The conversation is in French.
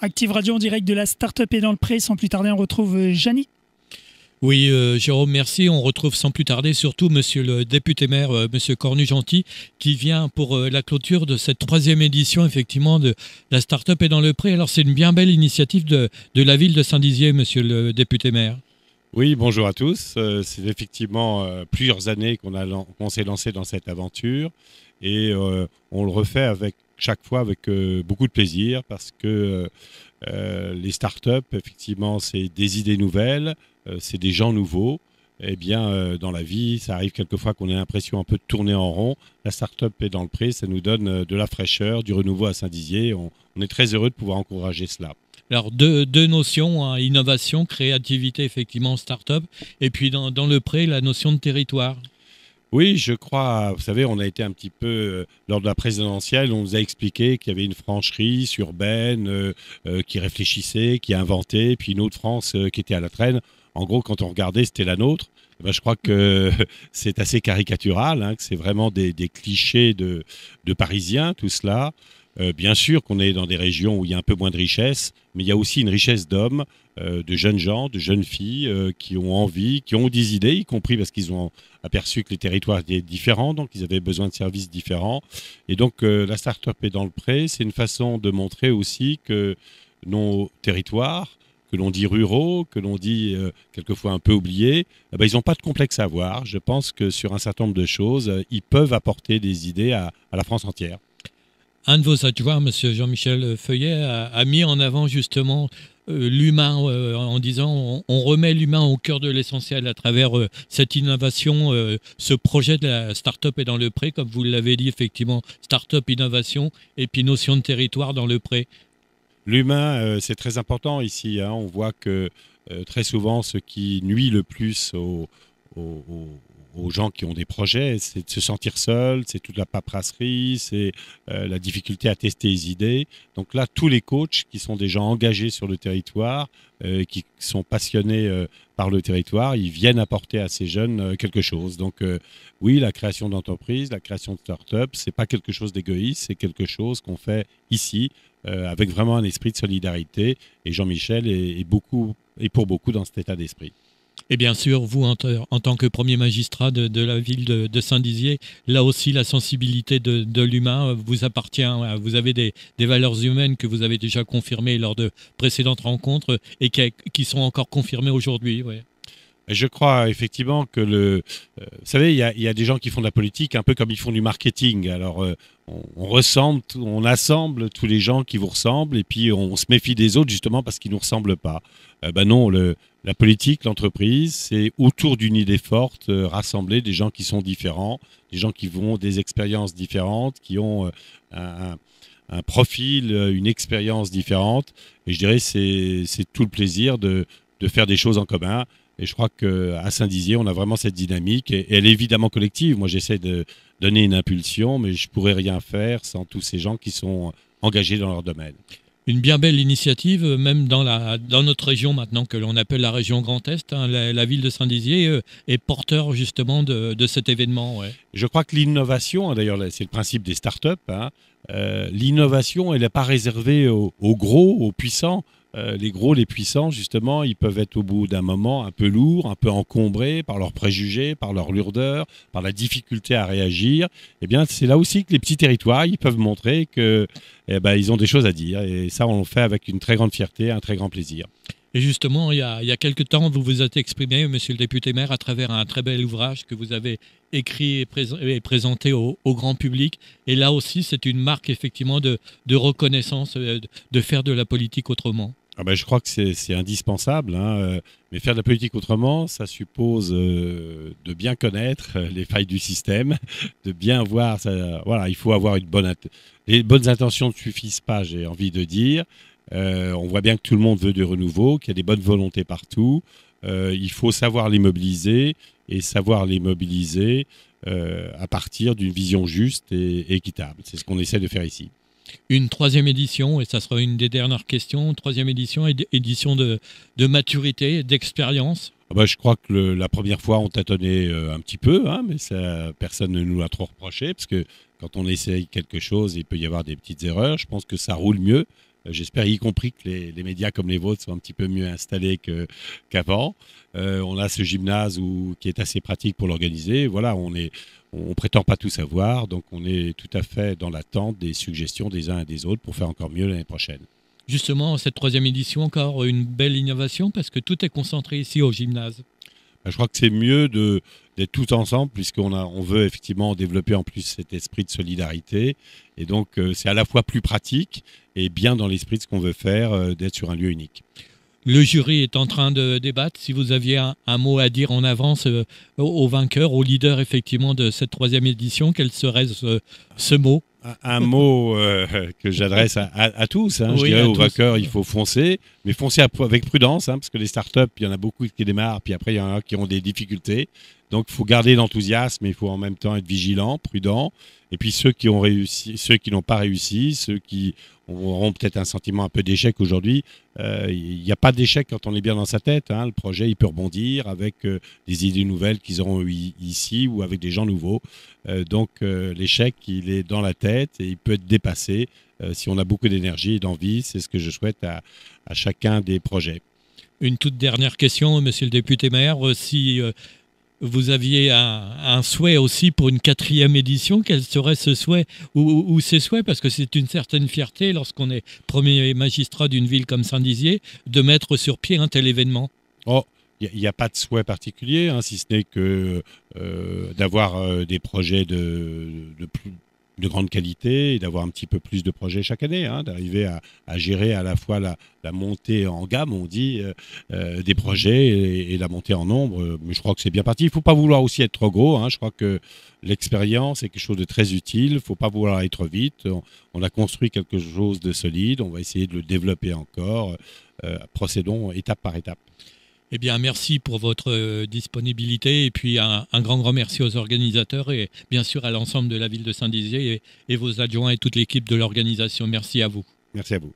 Active Radio en direct de la Startup et dans le pré. Sans plus tarder, on retrouve euh, jeannie. Oui, euh, Jérôme, merci. On retrouve sans plus tarder surtout Monsieur le député maire, M. Euh, monsieur Cornu-Gentil, qui vient pour la clôture de cette troisième édition, effectivement, de la Start-up dans le pré. Alors, c'est une bien belle initiative de, la ville de Saint-Dizier, Monsieur le député maire. Oui, bonjour à tous. c'est effectivement plusieurs années qu'on s'est lancé dans cette aventure. Et euh, on le refait avec chaque fois avec euh, beaucoup de plaisir parce que euh, les startups, effectivement, c'est des idées nouvelles, c'est des gens nouveaux Et eh bien, dans la vie, ça arrive quelquefois qu'on ait l'impression un peu de tourner en rond. La start-up est dans le pré, ça nous donne de la fraîcheur, du renouveau à Saint-Dizier. On, est très heureux de pouvoir encourager cela. Alors, deux, notions, hein. innovation, créativité, effectivement, start-up. Et puis, dans, dans le pré, la notion de territoire. Oui, je crois. Vous savez, on a été un petit peu euh, lors de la présidentielle, on nous a expliqué qu'il y avait une francherie urbaine, euh, euh, qui réfléchissait, qui inventait, puis une autre France qui était à la traîne. En gros, quand on regardait, c'était la nôtre. Eh ben, je crois que c'est assez caricatural, hein, que c'est vraiment des, clichés de, Parisiens, tout cela. Euh, bien sûr qu'on est dans des régions où il y a un peu moins de richesse, mais il y a aussi une richesse d'hommes, euh, de jeunes gens, de jeunes filles euh, qui ont envie, qui ont des idées, y compris parce qu'ils ont aperçu que les territoires étaient différents, donc ils avaient besoin de services différents. Et donc la start-up est dans le prêt. c'est une façon de montrer aussi que nos territoires, que l'on dit ruraux, que l'on dit quelquefois un peu oubliés, eh ben, ils n'ont pas de complexe à avoir. Je pense que sur un certain nombre de choses, ils peuvent apporter des idées à la France entière. Un de vos adjoints, M. Jean-Michel Feuillet, a, mis en avant justement euh, l'humain euh, en disant on, remet l'humain au cœur de l'essentiel à travers euh, cette innovation, ce projet de la start-up et dans le pré, comme vous l'avez dit effectivement, start-up, innovation et puis notion de territoire dans le pré. L'humain, c'est très important ici. Hein. on voit que très souvent, ce qui nuit le plus aux... au aux gens qui ont des projets, c'est de se sentir seul, c'est toute la paperasserie, c'est euh, la difficulté à tester les idées. Donc là, tous les coachs qui sont des gens engagés sur le territoire, euh, qui sont passionnés euh, par le territoire, ils viennent apporter à ces jeunes quelque chose. Donc oui, la création d'entreprises, la création de start-up, c'est pas quelque chose d'égoïste, c'est quelque chose qu'on fait ici avec vraiment un esprit de solidarité. Et Jean-Michel est, est beaucoup et pour beaucoup dans cet état d'esprit. Et bien sûr, vous, en, tant que premier magistrat de, la ville de, Saint-Dizier, là aussi, la sensibilité de, l'humain euh, vous appartient. Euh, vous avez des, valeurs humaines que vous avez déjà confirmées lors de précédentes rencontres et qui, sont encore confirmées aujourd'hui. Je crois effectivement que le. Euh, vous savez, il y a, des gens qui font de la politique un peu comme ils font du marketing. Alors, on, ressemble, on assemble tous les gens qui vous ressemblent et puis on se méfie des autres justement parce qu'ils ne nous ressemblent pas. ben non, le, la politique, l'entreprise, c'est autour d'une idée forte, euh, rassembler des gens qui sont différents, des gens qui vont des expériences différentes, qui ont euh, un, profil, euh, une expérience différente. Et je dirais, c'est tout le plaisir de, faire des choses en commun. Et je crois qu'à Saint-Dizier, on a vraiment cette dynamique. Et elle est évidemment collective. Moi, j'essaie de donner une impulsion, mais je ne pourrais rien faire sans tous ces gens qui sont engagés dans leur domaine une bien belle initiative, euh, même dans, notre région maintenant que l'on appelle la région Grand Est. Hein. la, ville de Saint-Dizier euh, est porteur justement de, cet événement. Je crois que l'innovation, hein, d'ailleurs c'est le principe des startups, hein, up euh, l'innovation elle n'est pas réservée aux, gros, aux puissants. Euh, les gros, les puissants, justement, ils peuvent être au bout d'un moment un peu lourds, un peu encombrés par leurs préjugés, par leur lourdeur, par la difficulté à réagir. Eh bien, c'est là aussi que les petits territoires, ils peuvent montrer que, eh ben, ils ont des choses à dire. Et ça, on le fait avec une très grande fierté, un très grand plaisir. Et justement, il y, a, il quelques temps, vous vous êtes exprimé, monsieur le député maire, à travers un très bel ouvrage que vous avez écrit et, présenté au, grand public. Et là aussi, c'est une marque effectivement de, reconnaissance, euh, de faire de la politique autrement. Ah ben, Je crois que c'est indispensable, hein, euh, mais faire de la politique autrement, ça suppose euh, de bien connaître euh, les failles du système, de bien voir, voilà, il faut avoir une bonne... Les bonnes intentions ne suffisent pas, j'ai envie de dire. on voit bien que tout le monde veut du renouveau, qu'il y a des bonnes volontés partout. il faut savoir les mobiliser et savoir les mobiliser à partir d'une vision juste et équitable. C'est ce qu'on essaie de faire ici une troisième édition, et ça sera une des dernières questions, troisième édition, édition de, de maturité, d'expérience ah bah, Je crois que la première fois, on tâtonnait euh, un petit peu, hein, mais personne ne nous l'a trop reproché, parce que quand on essaye quelque chose, il peut y avoir des petites erreurs. Je pense que ça roule mieux. Euh, j'espère y compris que les, médias comme les vôtres sont un petit peu mieux installés qu'avant. Euh, on a ce gymnase qui est assez pratique pour l'organiser. Voilà, on est, on prétend pas tout savoir, donc on est tout à fait dans l'attente des suggestions des uns et des autres pour faire encore mieux l'année prochaine. Justement, cette troisième édition, encore une belle innovation parce que tout est concentré ici au gymnase. Bah, je crois que c'est mieux d'être tout ensemble puisqu'on on veut effectivement développer en plus cet esprit de solidarité. Et donc, euh, c'est à la fois plus pratique et bien dans l'esprit de ce qu'on veut faire, euh, d'être sur un lieu unique. Le jury est en train de débattre. Si vous aviez un, mot à dire en avance aux euh, au, aux leaders au leader effectivement de cette troisième édition, quel serait ce, mot un mot euh, que j'adresse à, tous. Hein. je dirais aux vainqueurs, il faut foncer, mais foncer avec prudence, hein, parce que les startups, il y en a beaucoup qui démarrent, puis après, il y en a qui ont des difficultés. Donc, il faut garder l'enthousiasme, il faut en même temps être vigilant, prudent. Et puis ceux qui ont réussi, ceux qui n'ont pas réussi, ceux qui auront peut-être un sentiment un peu d'échec aujourd'hui, euh, il n'y a pas d'échec quand on est bien dans sa tête. Hein. Le projet, il peut rebondir avec euh, des idées nouvelles qu'ils auront ici ou avec des gens nouveaux. Euh, donc l'échec, il est dans la tête et il peut être dépassé si on a beaucoup d'énergie et d'envie. C'est ce que je souhaite à, à, chacun des projets. Une toute dernière question, monsieur le député maire. Si vous aviez un, souhait aussi pour une quatrième édition. Quel serait ce souhait ou, ces souhaits Parce que c'est une certaine fierté, lorsqu'on est premier magistrat d'une ville comme Saint-Dizier, de mettre sur pied un tel événement. Oh, il n'y a, pas de souhait particulier, hein, si ce n'est que euh, d'avoir euh, des projets de, de plus, de grande qualité et d'avoir un petit peu plus de projets chaque année, hein, d'arriver à, gérer à la fois la, montée en gamme, on dit, euh, euh, des projets et, la montée en nombre. Mais je crois que c'est bien parti. Il ne faut pas vouloir aussi être trop gros. Hein. Je crois que l'expérience est quelque chose de très utile. Il ne faut pas vouloir être vite. On, a construit quelque chose de solide. On va essayer de le développer encore. Euh, procédons étape par étape. Eh bien, merci pour votre euh, disponibilité et puis un, grand, grand merci aux organisateurs et bien sûr à l'ensemble de la ville de Saint-Dizier et vos adjoints et toute l'équipe de l'organisation. Merci à vous. Merci à vous.